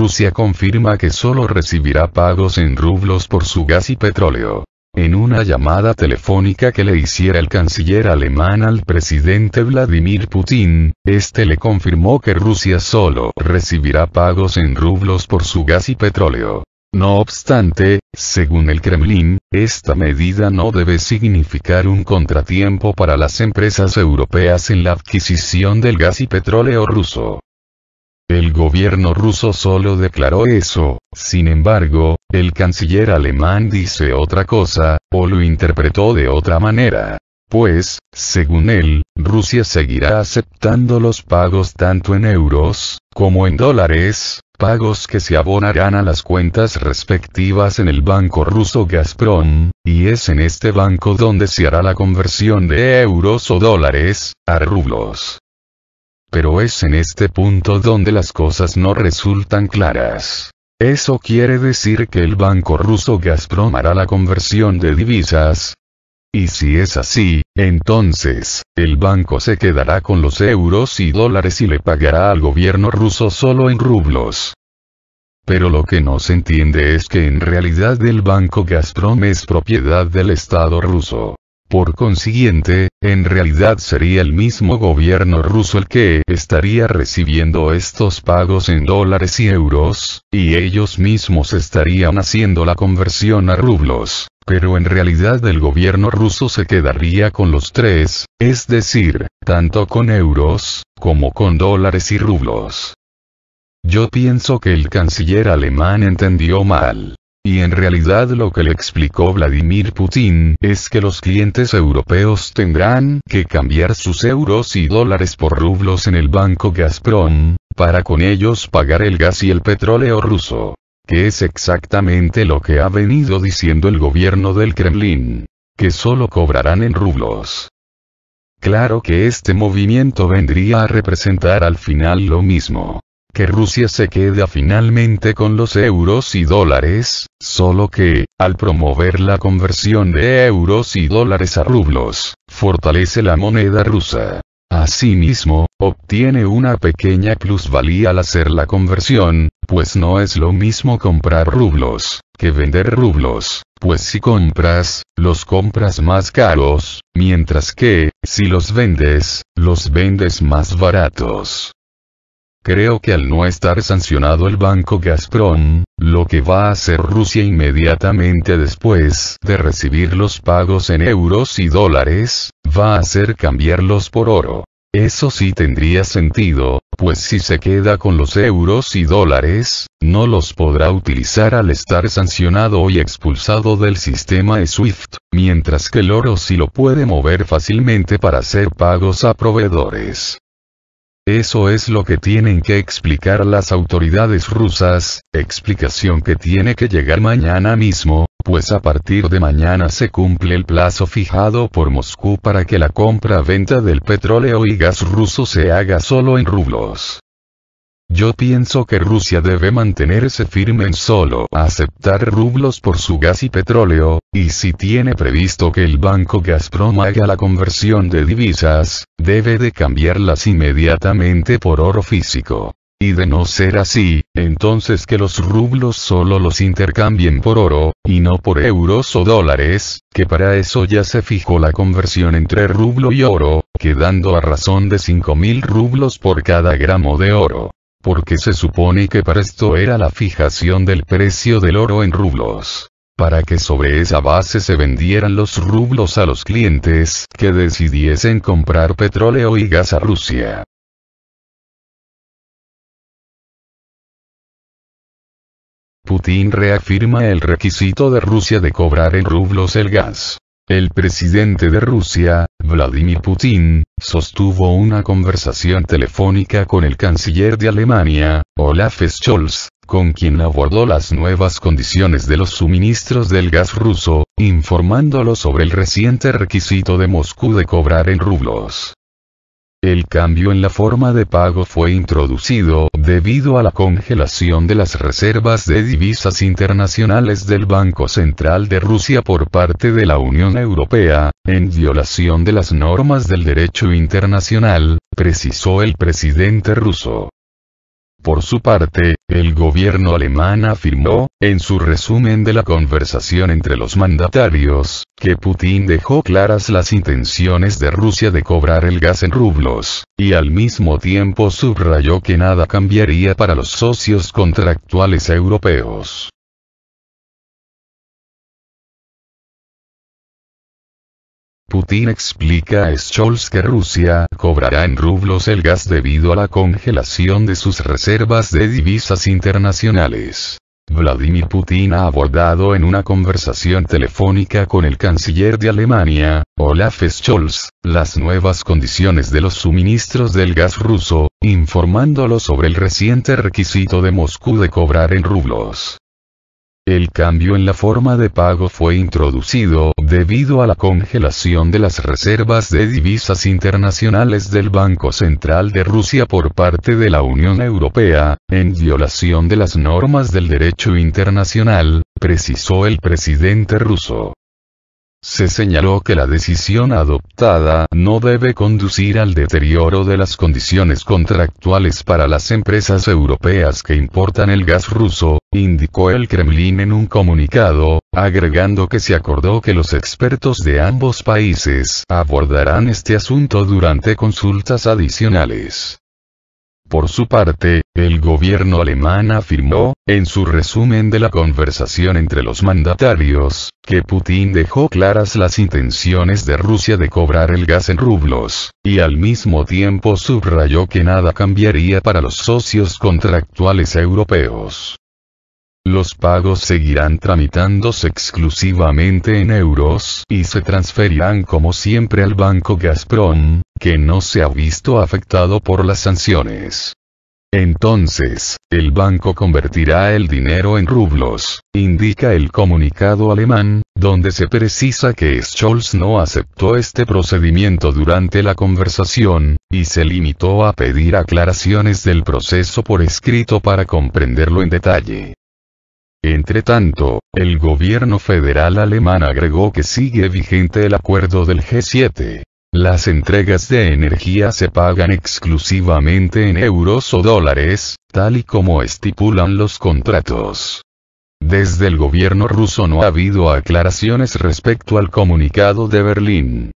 Rusia confirma que solo recibirá pagos en rublos por su gas y petróleo. En una llamada telefónica que le hiciera el canciller alemán al presidente Vladimir Putin, este le confirmó que Rusia solo recibirá pagos en rublos por su gas y petróleo. No obstante, según el Kremlin, esta medida no debe significar un contratiempo para las empresas europeas en la adquisición del gas y petróleo ruso. El gobierno ruso solo declaró eso, sin embargo, el canciller alemán dice otra cosa, o lo interpretó de otra manera. Pues, según él, Rusia seguirá aceptando los pagos tanto en euros, como en dólares, pagos que se abonarán a las cuentas respectivas en el banco ruso Gazprom, y es en este banco donde se hará la conversión de euros o dólares, a rublos pero es en este punto donde las cosas no resultan claras. Eso quiere decir que el banco ruso Gazprom hará la conversión de divisas. Y si es así, entonces, el banco se quedará con los euros y dólares y le pagará al gobierno ruso solo en rublos. Pero lo que no se entiende es que en realidad el banco Gazprom es propiedad del Estado ruso. Por consiguiente, en realidad sería el mismo gobierno ruso el que estaría recibiendo estos pagos en dólares y euros, y ellos mismos estarían haciendo la conversión a rublos, pero en realidad el gobierno ruso se quedaría con los tres, es decir, tanto con euros, como con dólares y rublos. Yo pienso que el canciller alemán entendió mal y en realidad lo que le explicó Vladimir Putin es que los clientes europeos tendrán que cambiar sus euros y dólares por rublos en el banco Gazprom, para con ellos pagar el gas y el petróleo ruso. Que es exactamente lo que ha venido diciendo el gobierno del Kremlin. Que solo cobrarán en rublos. Claro que este movimiento vendría a representar al final lo mismo que Rusia se queda finalmente con los euros y dólares, solo que, al promover la conversión de euros y dólares a rublos, fortalece la moneda rusa. Asimismo, obtiene una pequeña plusvalía al hacer la conversión, pues no es lo mismo comprar rublos, que vender rublos, pues si compras, los compras más caros, mientras que, si los vendes, los vendes más baratos. Creo que al no estar sancionado el banco Gazprom, lo que va a hacer Rusia inmediatamente después de recibir los pagos en euros y dólares, va a hacer cambiarlos por oro. Eso sí tendría sentido, pues si se queda con los euros y dólares, no los podrá utilizar al estar sancionado y expulsado del sistema SWIFT, mientras que el oro sí lo puede mover fácilmente para hacer pagos a proveedores. Eso es lo que tienen que explicar las autoridades rusas, explicación que tiene que llegar mañana mismo, pues a partir de mañana se cumple el plazo fijado por Moscú para que la compra-venta del petróleo y gas ruso se haga solo en rublos. Yo pienso que Rusia debe mantenerse firme en solo aceptar rublos por su gas y petróleo, y si tiene previsto que el banco Gazprom haga la conversión de divisas, debe de cambiarlas inmediatamente por oro físico. Y de no ser así, entonces que los rublos solo los intercambien por oro, y no por euros o dólares, que para eso ya se fijó la conversión entre rublo y oro, quedando a razón de 5.000 rublos por cada gramo de oro porque se supone que para esto era la fijación del precio del oro en rublos. Para que sobre esa base se vendieran los rublos a los clientes que decidiesen comprar petróleo y gas a Rusia. Putin reafirma el requisito de Rusia de cobrar en rublos el gas. El presidente de Rusia, Vladimir Putin, sostuvo una conversación telefónica con el canciller de Alemania, Olaf Scholz, con quien abordó las nuevas condiciones de los suministros del gas ruso, informándolo sobre el reciente requisito de Moscú de cobrar en rublos. El cambio en la forma de pago fue introducido debido a la congelación de las reservas de divisas internacionales del Banco Central de Rusia por parte de la Unión Europea, en violación de las normas del derecho internacional, precisó el presidente ruso. Por su parte, el gobierno alemán afirmó, en su resumen de la conversación entre los mandatarios, que Putin dejó claras las intenciones de Rusia de cobrar el gas en rublos, y al mismo tiempo subrayó que nada cambiaría para los socios contractuales europeos. Putin explica a Scholz que Rusia cobrará en rublos el gas debido a la congelación de sus reservas de divisas internacionales. Vladimir Putin ha abordado en una conversación telefónica con el canciller de Alemania, Olaf Scholz, las nuevas condiciones de los suministros del gas ruso, informándolo sobre el reciente requisito de Moscú de cobrar en rublos. El cambio en la forma de pago fue introducido debido a la congelación de las reservas de divisas internacionales del Banco Central de Rusia por parte de la Unión Europea, en violación de las normas del derecho internacional, precisó el presidente ruso. Se señaló que la decisión adoptada no debe conducir al deterioro de las condiciones contractuales para las empresas europeas que importan el gas ruso, indicó el Kremlin en un comunicado, agregando que se acordó que los expertos de ambos países abordarán este asunto durante consultas adicionales. Por su parte, el gobierno alemán afirmó, en su resumen de la conversación entre los mandatarios, que Putin dejó claras las intenciones de Rusia de cobrar el gas en rublos, y al mismo tiempo subrayó que nada cambiaría para los socios contractuales europeos. Los pagos seguirán tramitándose exclusivamente en euros y se transferirán como siempre al banco Gazprom, que no se ha visto afectado por las sanciones. Entonces, el banco convertirá el dinero en rublos, indica el comunicado alemán, donde se precisa que Scholz no aceptó este procedimiento durante la conversación, y se limitó a pedir aclaraciones del proceso por escrito para comprenderlo en detalle. Entretanto, el gobierno federal alemán agregó que sigue vigente el acuerdo del G7. Las entregas de energía se pagan exclusivamente en euros o dólares, tal y como estipulan los contratos. Desde el gobierno ruso no ha habido aclaraciones respecto al comunicado de Berlín.